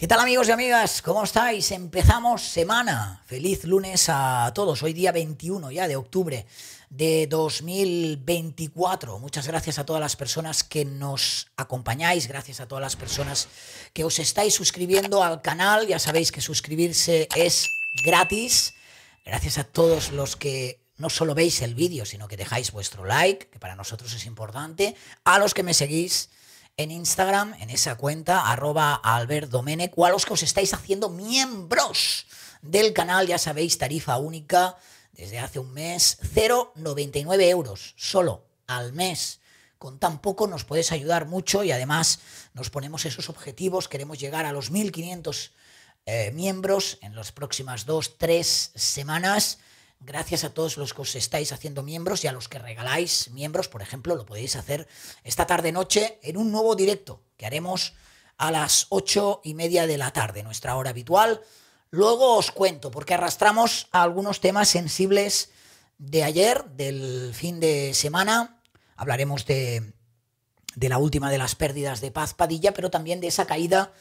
¿Qué tal amigos y amigas? ¿Cómo estáis? Empezamos semana. Feliz lunes a todos. Hoy día 21 ya de octubre de 2024. Muchas gracias a todas las personas que nos acompañáis, gracias a todas las personas que os estáis suscribiendo al canal. Ya sabéis que suscribirse es gratis. Gracias a todos los que no solo veis el vídeo, sino que dejáis vuestro like, que para nosotros es importante. A los que me seguís en Instagram, en esa cuenta, arroba cual o a los que os estáis haciendo miembros del canal, ya sabéis, tarifa única desde hace un mes, 0,99 euros solo al mes. Con tan poco nos puedes ayudar mucho y además nos ponemos esos objetivos, queremos llegar a los 1.500 eh, miembros en las próximas dos, tres semanas. Gracias a todos los que os estáis haciendo miembros y a los que regaláis miembros, por ejemplo, lo podéis hacer esta tarde-noche en un nuevo directo que haremos a las ocho y media de la tarde, nuestra hora habitual. Luego os cuento, porque arrastramos algunos temas sensibles de ayer, del fin de semana. Hablaremos de, de la última de las pérdidas de Paz Padilla, pero también de esa caída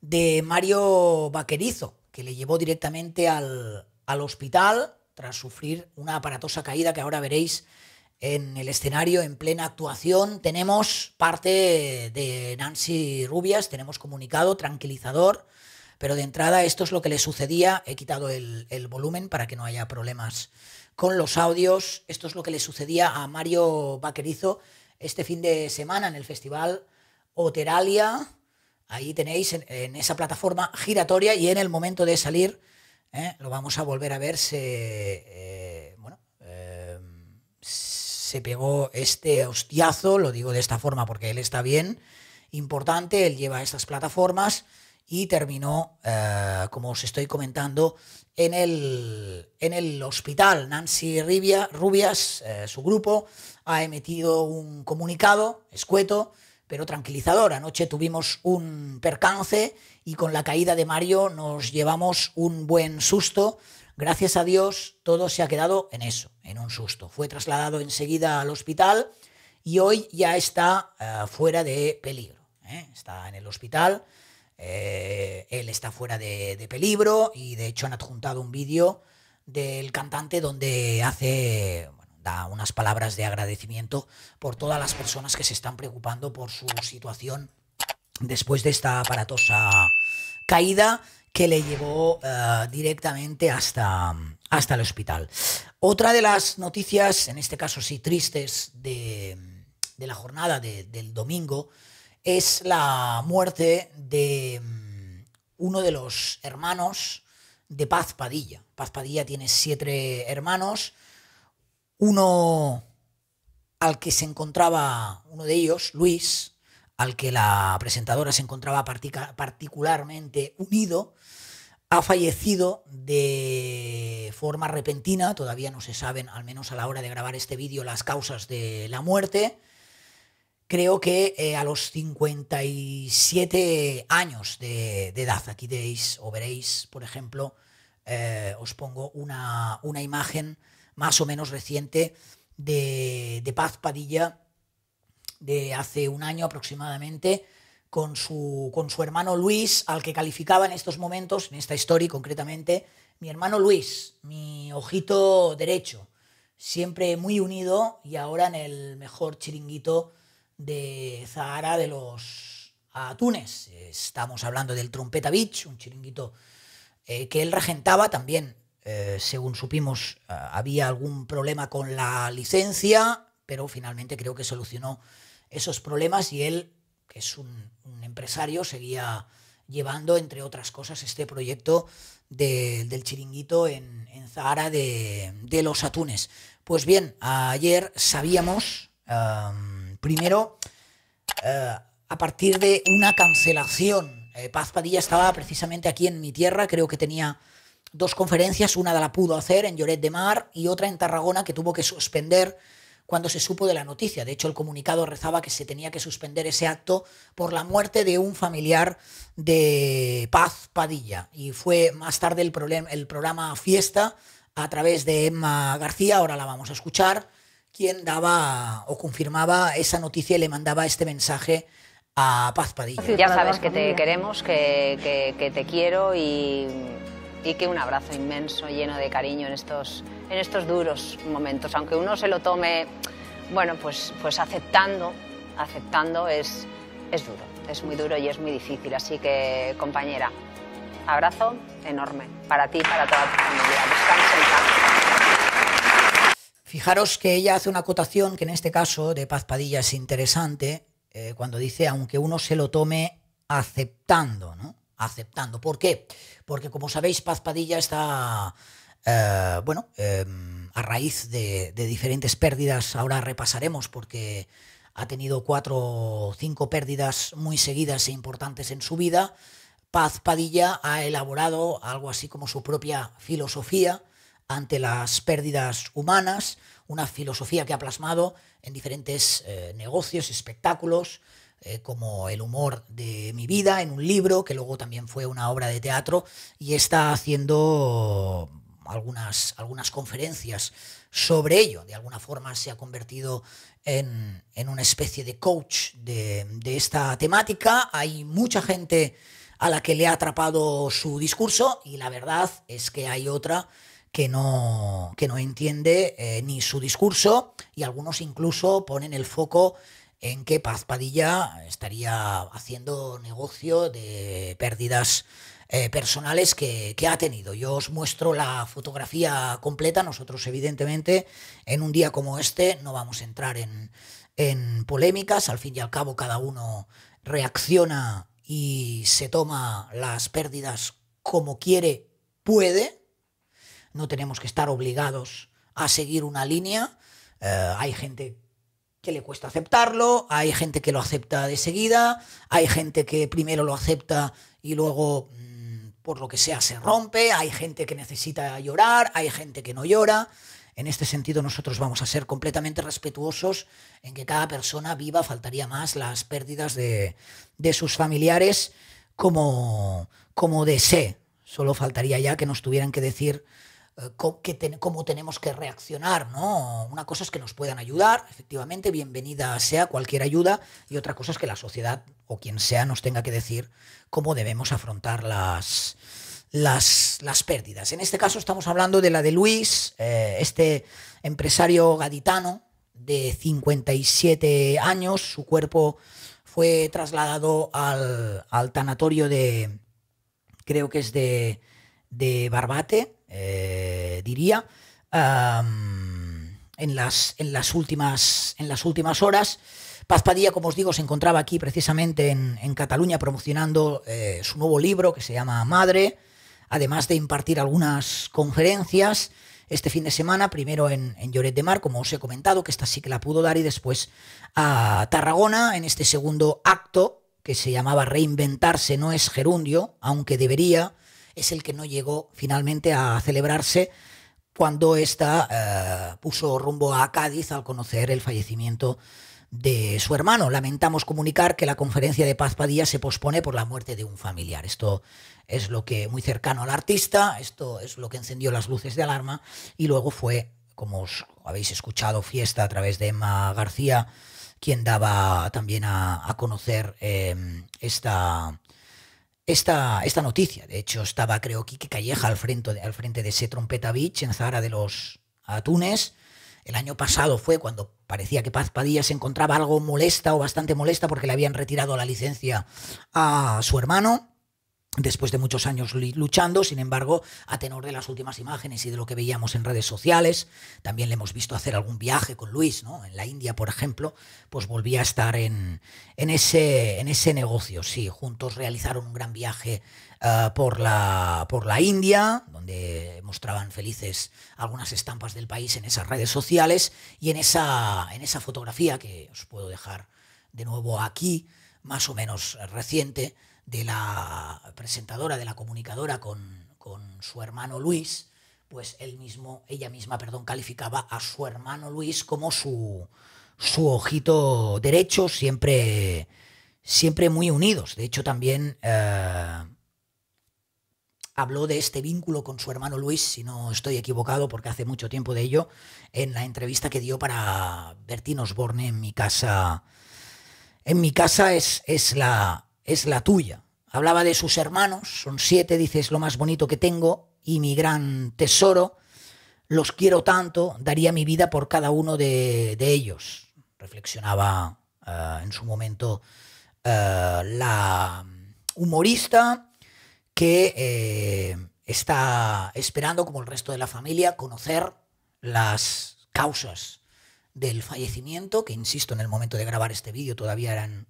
de Mario Vaquerizo, que le llevó directamente al, al hospital tras sufrir una aparatosa caída que ahora veréis en el escenario, en plena actuación. Tenemos parte de Nancy Rubias, tenemos comunicado tranquilizador, pero de entrada esto es lo que le sucedía. He quitado el, volumen para que no haya problemas con los audios. Esto es lo que le sucedía a Mario Vaquerizo este fin de semana en el festival Oteralia. Ahí tenéis en esa plataforma giratoria y en el momento de salir ¿eh? lo vamos a volver a ver. Se, eh, bueno, eh, se pegó este hostiazo, lo digo de esta forma porque él está bien, importante, él lleva estas plataformas y terminó, como os estoy comentando, en el, en el hospital. Nancy Rubias, su grupo, ha emitido un comunicado escueto pero tranquilizador. Anoche tuvimos un percance y con la caída de Mario nos llevamos un buen susto. Gracias a Dios todo se ha quedado en eso, en un susto. Fue trasladado enseguida al hospital y hoy ya está eh, fuera de peligro. ¿eh? Está en el hospital, eh, él está fuera de, peligro y de hecho han adjuntado un vídeo del cantante donde hace da unas palabras de agradecimiento por todas las personas que se están preocupando por su situación después de esta aparatosa caída que le llevó eh, directamente hasta, hasta el hospital. Otra de las noticias, en este caso sí tristes, de, la jornada del domingo, es la muerte de mm, uno de los hermanos de Paz Padilla. Paz Padilla tiene siete hermanos uno al que se encontraba, uno de ellos, Luis, al que la presentadora se encontraba particularmente unido, ha fallecido de forma repentina, todavía no se saben, al menos a la hora de grabar este vídeo, las causas de la muerte. Creo que eh, a los 57 años de, edad, aquí o veréis, por ejemplo, eh, os pongo una, una imagen más o menos reciente de, Paz Padilla de hace un año aproximadamente, con su, con su, hermano Luis, al que calificaba en estos momentos, en esta historia concretamente, mi hermano Luis, mi ojito derecho, siempre muy unido y ahora en el mejor chiringuito de Zahara de los Atunes. Estamos hablando del Trompeta Beach, un chiringuito eh, que él regentaba también eh, según supimos, eh, había algún problema con la licencia, pero finalmente creo que solucionó esos problemas y él, que es un, empresario, seguía llevando, entre otras cosas, este proyecto del chiringuito en, Zahara de, los atunes. Pues bien, ayer sabíamos, primero, eh, a partir de una cancelación, Paz Padilla estaba precisamente aquí en mi tierra, creo que tenía dos conferencias, una la pudo hacer en Lloret de Mar y otra en Tarragona que tuvo que suspender cuando se supo de la noticia. De hecho, el comunicado rezaba que se tenía que suspender ese acto por la muerte de un familiar de Paz Padilla. Y fue más tarde el, el programa Fiesta a través de Emma García, ahora la vamos a escuchar, quien daba o confirmaba esa noticia y le mandaba este mensaje a Paz Padilla. Ya sabes que te queremos, que te quiero y y que un abrazo inmenso, lleno de cariño en estos, en estos duros momentos. Aunque uno se lo tome, bueno, pues, pues aceptando, aceptando es, es duro, es muy duro y es muy difícil. Así que, compañera, abrazo enorme para ti y para toda tu familia. Fijaros que ella hace una acotación que en este caso de Paz Padilla es interesante eh, cuando dice, aunque uno se lo tome aceptando, ¿no? aceptando. ¿Por qué? Porque como sabéis, Paz Padilla está, eh, bueno, em, a raíz de, diferentes pérdidas, ahora repasaremos porque ha tenido cuatro o cinco pérdidas muy seguidas e importantes en su vida. Paz Padilla ha elaborado algo así como su propia filosofía ante las pérdidas humanas, una filosofía que ha plasmado en diferentes eh, negocios, espectáculos, eh, como El humor de mi vida en un libro, que luego también fue una obra de teatro, y está haciendo algunas, algunas conferencias sobre ello. De alguna forma se ha convertido en, una especie de coach de, esta temática. Hay mucha gente a la que le ha atrapado su discurso y la verdad es que hay otra que no, que no entiende eh, ni su discurso y algunos incluso ponen el foco en que Paz Padilla estaría haciendo negocio de pérdidas eh, personales que, ha tenido. Yo os muestro la fotografía completa. Nosotros, evidentemente, en un día como este no vamos a entrar en, polémicas. Al fin y al cabo, cada uno reacciona y se toma las pérdidas como quiere, puede. No tenemos que estar obligados a seguir una línea. Eh, hay gente que le cuesta aceptarlo, hay gente que lo acepta de seguida, hay gente que primero lo acepta y luego mm, por lo que sea se rompe, hay gente que necesita llorar, hay gente que no llora. En este sentido nosotros vamos a ser completamente respetuosos en que cada persona viva, faltaría más, las pérdidas de, de sus familiares como, como desee. Solo faltaría ya que nos tuvieran que decir eh, cómo tenemos que reaccionar, ¿no? Una cosa es que nos puedan ayudar, efectivamente, bienvenida sea cualquier ayuda, y otra cosa es que la sociedad o quien sea nos tenga que decir cómo debemos afrontar las, las, pérdidas. En este caso estamos hablando de la de Luis, eh, este empresario gaditano de 57 años, su cuerpo fue trasladado al, tanatorio de, creo que es de Barbate, eh, diría, en, las, en, las últimas, en las últimas horas. Paz Padilla, como os digo, se encontraba aquí precisamente en, Cataluña promocionando eh, su nuevo libro que se llama Madre, además de impartir algunas conferencias este fin de semana, primero en, en, Lloret de Mar, como os he comentado, que esta sí que la pudo dar, y después a Tarragona, en este segundo acto, que se llamaba Reinventarse, no es gerundio, aunque debería, es el que no llegó finalmente a celebrarse cuando ésta eh, puso rumbo a Cádiz al conocer el fallecimiento de su hermano. Lamentamos comunicar que la conferencia de Paz Padilla se pospone por la muerte de un familiar. Esto es lo que muy cercano al artista, esto es lo que encendió las luces de alarma y luego fue, como os habéis escuchado, fiesta a través de Emma García, quien daba también a, conocer em, esta, esta, esta noticia. De hecho, estaba, creo, Quique Calleja al frente de, al frente de ese Trompeta Beach en Zara de los Atunes. El año pasado fue cuando parecía que Paz Padilla se encontraba algo molesta o bastante molesta porque le habían retirado la licencia a su hermano después de muchos años luchando, sin embargo, a tenor de las últimas imágenes y de lo que veíamos en redes sociales, también le hemos visto hacer algún viaje con Luis, ¿no? En la India, por ejemplo, pues volvía a estar en, ese, en ese negocio, sí, juntos realizaron un gran viaje eh, por, la, India, donde mostraban felices algunas estampas del país en esas redes sociales y en esa, en esa fotografía que os puedo dejar de nuevo aquí, más o menos reciente, de la presentadora, de la comunicadora con, su hermano Luis, pues él mismo, ella misma, perdón, calificaba a su hermano Luis como su, ojito derecho, siempre, siempre muy unidos. De hecho, también eh, habló de este vínculo con su hermano Luis, si no estoy equivocado, porque hace mucho tiempo de ello, en la entrevista que dio para Bertín Osborne en mi casa. En mi casa es, es la, es la tuya. Hablaba de sus hermanos, son siete, dice, es lo más bonito que tengo y mi gran tesoro. Los quiero tanto, daría mi vida por cada uno de, ellos. Reflexionaba eh, en su momento eh, la humorista que eh, está esperando, como el resto de la familia, conocer las causas del fallecimiento, que insisto, en el momento de grabar este vídeo todavía eran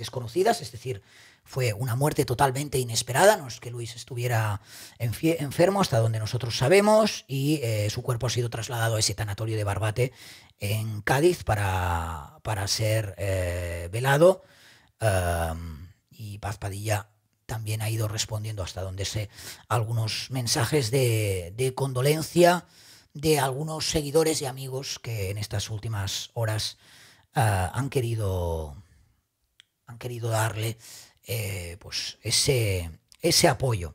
desconocidas, es decir, fue una muerte totalmente inesperada, no es que Luis estuviera enfermo hasta donde nosotros sabemos y eh, su cuerpo ha sido trasladado a ese tanatorio de Barbate en Cádiz para, para ser eh, velado y Paz Padilla también ha ido respondiendo hasta donde sé algunos mensajes de, condolencia de algunos seguidores y amigos que en estas últimas horas ah, han querido han querido darle eh, pues ese, ese apoyo.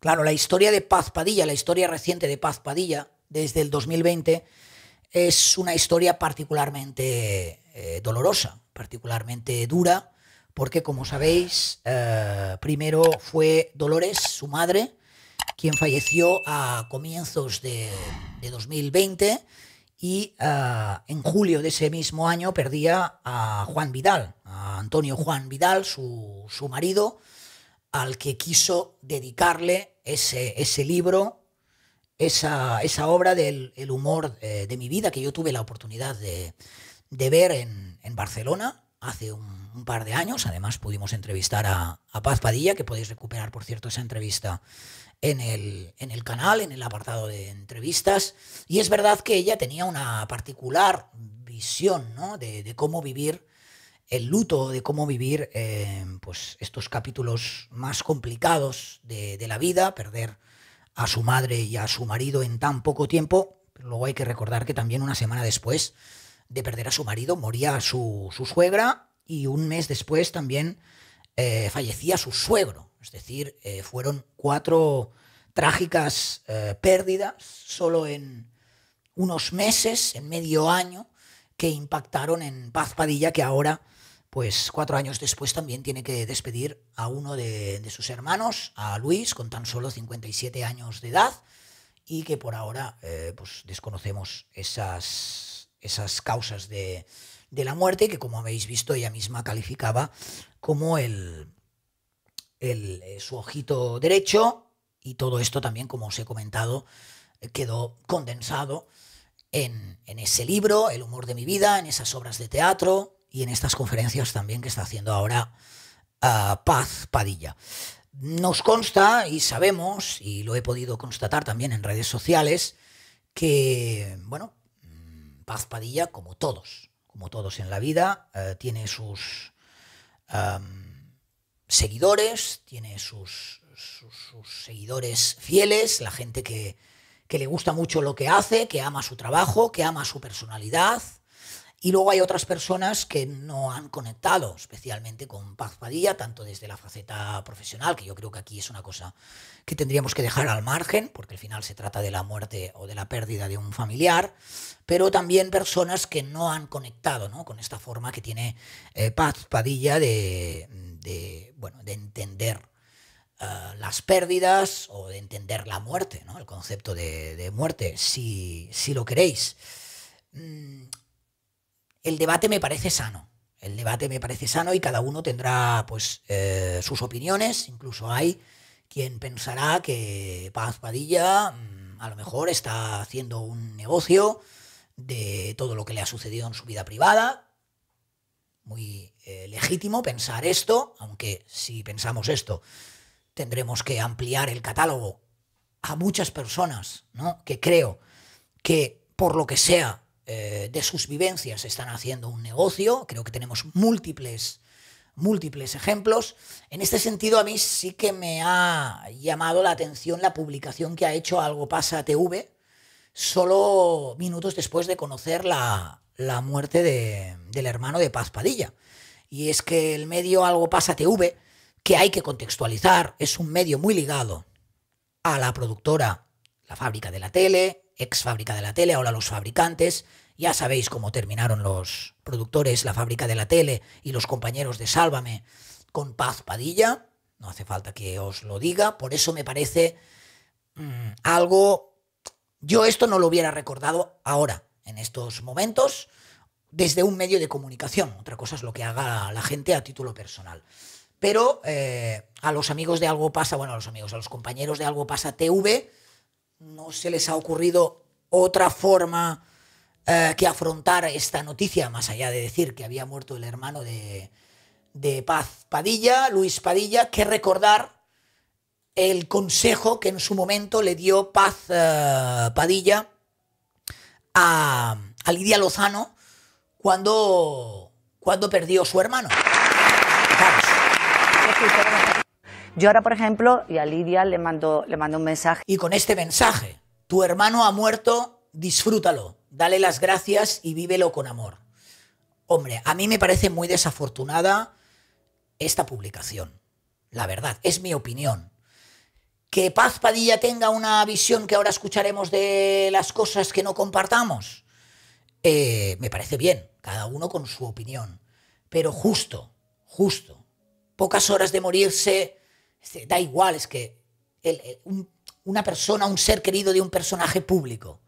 Claro, la historia de Paz Padilla, la historia reciente de Paz Padilla, desde el 2020, es una historia particularmente eh, dolorosa, particularmente dura, porque como sabéis, eh, primero fue Dolores, su madre, quien falleció a comienzos de, de 2020 y en julio de ese mismo año perdía a Juan Vidal, Antonio Juan Vidal, su, marido, al que quiso dedicarle ese, ese libro, esa, obra del humor eh, de, mi vida, que yo tuve la oportunidad de, ver en, Barcelona hace un, par de años. Además pudimos entrevistar a, Paz Padilla, que podéis recuperar, por cierto, esa entrevista en el, canal, en el apartado de entrevistas. Y es verdad que ella tenía una particular visión de, de cómo vivir el luto, de cómo vivir em, pues estos capítulos más complicados de, la vida, perder a su madre y a su marido en tan poco tiempo. luego hay que recordar que también una semana después de perder a su marido moría su, suegra y un mes después también eh, fallecía su suegro. Es decir, eh, fueron cuatro trágicas eh, pérdidas solo en unos meses, en medio año, que impactaron en Paz Padilla, que ahora pues cuatro años después también tiene que despedir a uno de, sus hermanos, a Luis, con tan solo 57 años de edad, y que por ahora eh, pues desconocemos esas, esas causas de, de la muerte, que como habéis visto ella misma calificaba como el, eh, su ojito derecho y todo esto también, como os he comentado, quedó condensado en, en, ese libro, El humor de mi vida, en esas obras de teatro, y en estas conferencias también que está haciendo ahora eh, Paz Padilla. Nos consta y sabemos, y lo he podido constatar también en redes sociales, que, bueno, Paz Padilla, como todos, como todos en la vida, eh, tiene sus em, seguidores, tiene sus, seguidores fieles, la gente que, que le gusta mucho lo que hace, que ama su trabajo, que ama su personalidad, y luego hay otras personas que no han conectado, especialmente con Paz Padilla, tanto desde la faceta profesional, que yo creo que aquí es una cosa que tendríamos que dejar al margen, porque al final se trata de la muerte o de la pérdida de un familiar, pero también personas que no han conectado con esta forma que tiene eh, Paz Padilla de, bueno, de entender eh, las pérdidas o de entender la muerte, el concepto de, muerte, si, lo queréis. Mm, el debate me parece sano. El debate me parece sano y cada uno tendrá pues, eh, sus opiniones. Incluso hay quien pensará que Paz Padilla mm, a lo mejor está haciendo un negocio de todo lo que le ha sucedido en su vida privada. Muy eh, legítimo pensar esto, aunque si pensamos esto tendremos que ampliar el catálogo a muchas personas, ¿no? Que creo que por lo que sea eh, de sus vivencias están haciendo un negocio. Creo que tenemos múltiples, múltiples ejemplos. En este sentido, a mí sí que me ha llamado la atención la publicación que ha hecho Algo Pasa TV, solo minutos después de conocer la, muerte del hermano de Paz Padilla. Y es que el medio Algo Pasa TV, que hay que contextualizar, es un medio muy ligado a la productora La Fábrica de la Tele, ex fábrica de la tele, ahora los fabricantes. Ya sabéis cómo terminaron los productores, la fábrica de la tele y los compañeros de Sálvame con Paz Padilla. No hace falta que os lo diga. Por eso me parece mm, algo... Yo esto no lo hubiera recordado ahora, en estos momentos, desde un medio de comunicación. Otra cosa es lo que haga la gente a título personal. Pero eh, a los amigos de Algo Pasa, bueno, a los amigos, a los compañeros de Algo Pasa TV, no se les ha ocurrido otra forma eh, que afrontar esta noticia, más allá de decir que había muerto el hermano de, de Paz Padilla, Luis Padilla, que recordar el consejo que en su momento le dio Paz eh, Padilla a, a, Lidia Lozano cuando, cuando perdió su hermano. Pues yo ahora, por ejemplo, y a Lidia le mando, le mando un mensaje. Y con este mensaje, tu hermano ha muerto, disfrútalo, dale las gracias y vívelo con amor. Hombre, a mí me parece muy desafortunada esta publicación. La verdad, es mi opinión. Que Paz Padilla tenga una visión que ahora escucharemos de las cosas que no compartamos, eh, me parece bien, cada uno con su opinión. Pero justo, justo, pocas horas de morirse, este, da igual, es que una persona, un ser querido de un personaje público,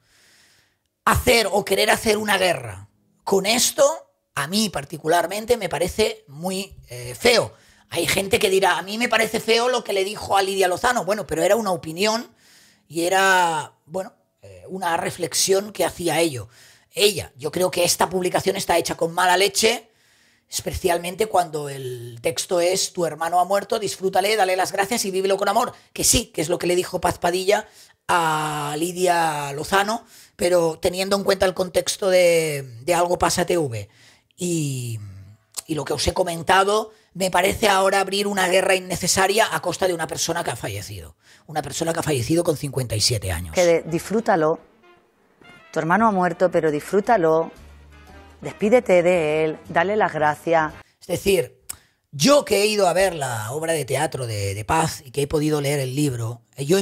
hacer o querer hacer una guerra con esto, a mí particularmente me parece muy eh, feo. Hay gente que dirá, a mí me parece feo lo que le dijo a Lidia Lozano. Bueno, pero era una opinión y era, bueno, eh, una reflexión que hacía ello. Ella, yo creo que esta publicación está hecha con mala leche especialmente cuando el texto es tu hermano ha muerto, disfrútale, dale las gracias y vívelo con amor, que sí, que es lo que le dijo Paz Padilla a Lidia Lozano, pero teniendo en cuenta el contexto de, de Algo pasa TV y, y lo que os he comentado, me parece ahora abrir una guerra innecesaria a costa de una persona que ha fallecido, una persona que ha fallecido con 57 años. Que disfrútalo, tu hermano ha muerto, pero disfrútalo, despídete de él, dale las gracias. Es decir, yo que he ido a ver la obra de teatro de, Paz y que he podido leer el libro, eh, yo,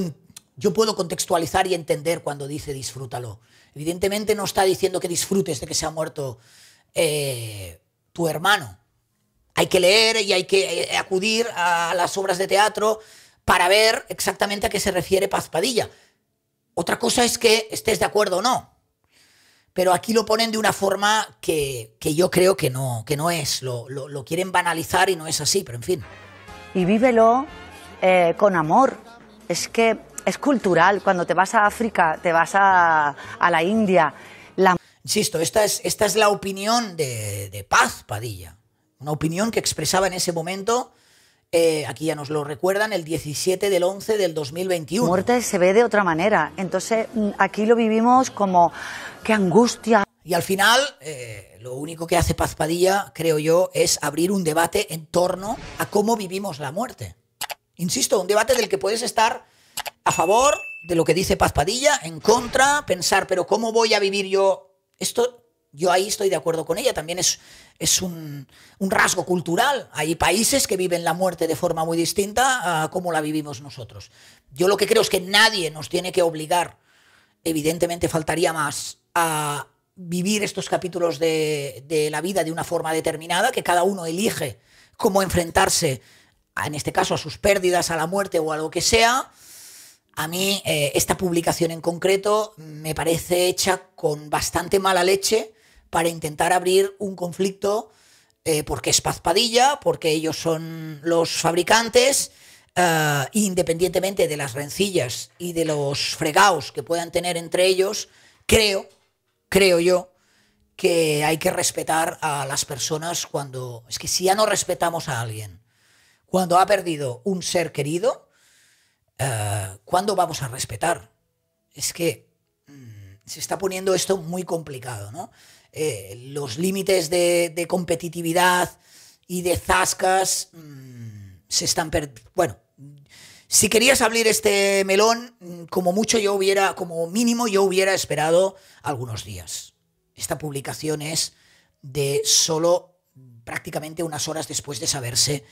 yo puedo contextualizar y entender cuando dice disfrútalo. Evidentemente no está diciendo que disfrutes de que se ha muerto eh, tu hermano. Hay que leer y hay que eh, acudir a las obras de teatro para ver exactamente a qué se refiere Paz Padilla. Otra cosa es que estés de acuerdo o no pero aquí lo ponen de una forma que, que yo creo que no, que no es. Lo, lo, quieren banalizar y no es así, pero en fin. Y vívelo eh, con amor. Es que es cultural. Cuando te vas a África, te vas a, a la India. La... Insisto, esta es, esta es la opinión de, de Paz Padilla. Una opinión que expresaba en ese momento eh, aquí ya nos lo recuerdan, el 17 del 11 del 2021. Muerte se ve de otra manera, entonces mm, aquí lo vivimos como qué angustia. Y al final, eh, lo único que hace Paz Padilla, creo yo, es abrir un debate en torno a cómo vivimos la muerte. Insisto, un debate del que puedes estar a favor de lo que dice Paz Padilla, en contra, pensar, pero ¿cómo voy a vivir yo esto? Yo ahí estoy de acuerdo con ella, también es, es un, rasgo cultural. Hay países que viven la muerte de forma muy distinta a cómo la vivimos nosotros. Yo lo que creo es que nadie nos tiene que obligar, evidentemente faltaría más, a vivir estos capítulos de, la vida de una forma determinada, que cada uno elige cómo enfrentarse, en este caso, a sus pérdidas, a la muerte o a lo que sea. A mí eh, esta publicación en concreto me parece hecha con bastante mala leche para intentar abrir un conflicto eh, porque es pazpadilla... porque ellos son los fabricantes, eh, independientemente de las rencillas y de los fregados que puedan tener entre ellos, creo, creo yo, que hay que respetar a las personas cuando... Es que si ya no respetamos a alguien, cuando ha perdido un ser querido, eh, ¿cuándo vamos a respetar? Es que mm, se está poniendo esto muy complicado, ¿no? Eh, los límites de, competitividad y de zascas mm, se están perdiendo. Bueno, si querías abrir este melón, mm, como mucho yo hubiera, como mínimo yo hubiera esperado algunos días. Esta publicación es de solo prácticamente unas horas después de saberse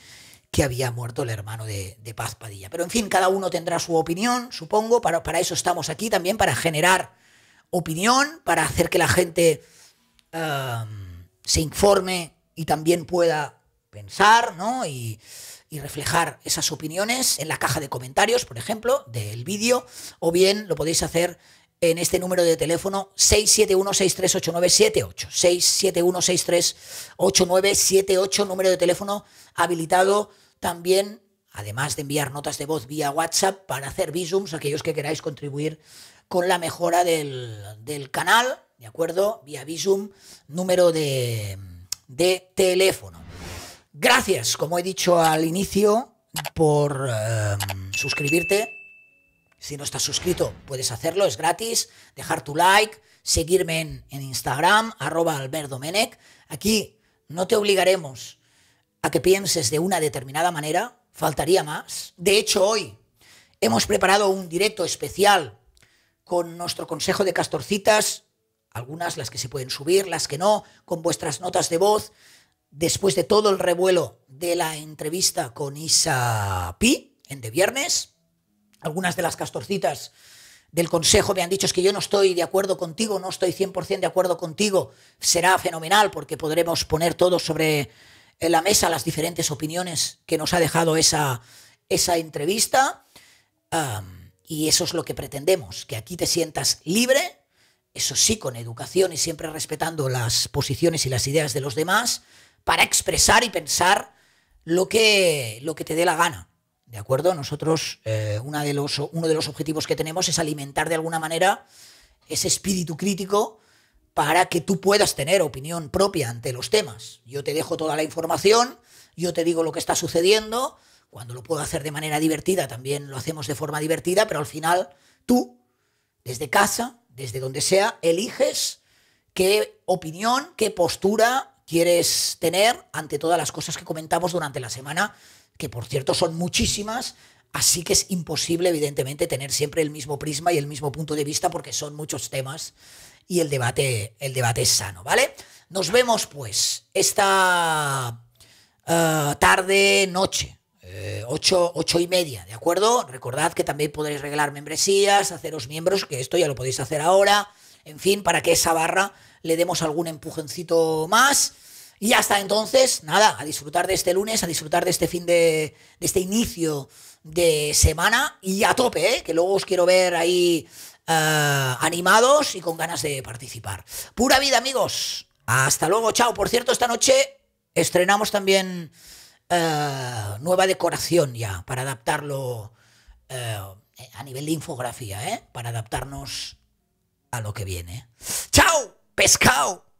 que había muerto el hermano de, de Paz Padilla. Pero en fin, cada uno tendrá su opinión, supongo, para, para eso estamos aquí también, para generar opinión, para hacer que la gente Um, se informe y también pueda pensar y, reflejar esas opiniones en la caja de comentarios, por ejemplo, del vídeo, o bien lo podéis hacer en este número de teléfono 671-638978. 671-638978, número de teléfono habilitado también, además de enviar notas de voz vía WhatsApp para hacer visums, aquellos que queráis contribuir con la mejora del canal, ¿de acuerdo? Vía Visum, número de, teléfono. Gracias, como he dicho al inicio, por eh, suscribirte. Si no estás suscrito, puedes hacerlo, es gratis. Dejar tu like, seguirme en, Instagram, arroba alberdomenec. Aquí no te obligaremos a que pienses de una determinada manera, faltaría más. De hecho, hoy hemos preparado un directo especial con nuestro consejo de castorcitas algunas las que se pueden subir, las que no, con vuestras notas de voz. Después de todo el revuelo de la entrevista con Isa Pi, en de viernes, algunas de las castorcitas del Consejo me han dicho es que yo no estoy de acuerdo contigo, no estoy 100% de acuerdo contigo, será fenomenal porque podremos poner todo sobre la mesa las diferentes opiniones que nos ha dejado esa, esa entrevista. y eso es lo que pretendemos, que aquí te sientas libre eso sí, con educación y siempre respetando las posiciones y las ideas de los demás, para expresar y pensar lo que, lo que te dé la gana. ¿De acuerdo? Nosotros, eh, de los, uno de los objetivos que tenemos es alimentar de alguna manera ese espíritu crítico para que tú puedas tener opinión propia ante los temas. Yo te dejo toda la información, yo te digo lo que está sucediendo, cuando lo puedo hacer de manera divertida, también lo hacemos de forma divertida, pero al final tú, desde casa, desde donde sea, eliges qué opinión, qué postura quieres tener ante todas las cosas que comentamos durante la semana, que por cierto son muchísimas, así que es imposible evidentemente tener siempre el mismo prisma y el mismo punto de vista porque son muchos temas y el debate, el debate es sano, ¿vale? Nos vemos pues esta eh, tarde, noche, 8, eh, y media, ¿de acuerdo? Recordad que también podréis regalar membresías, haceros miembros, que esto ya lo podéis hacer ahora, en fin, para que esa barra le demos algún empujoncito más. Y hasta entonces, nada, a disfrutar de este lunes, a disfrutar de este fin de, de este inicio de semana y a tope, ¿eh? que luego os quiero ver ahí eh, animados y con ganas de participar. Pura vida, amigos. Hasta luego, chao. Por cierto, esta noche estrenamos también eh, nueva decoración ya, para adaptarlo eh, a nivel de infografía, eh, para adaptarnos a lo que viene. ¡Chao! ¡Pescao!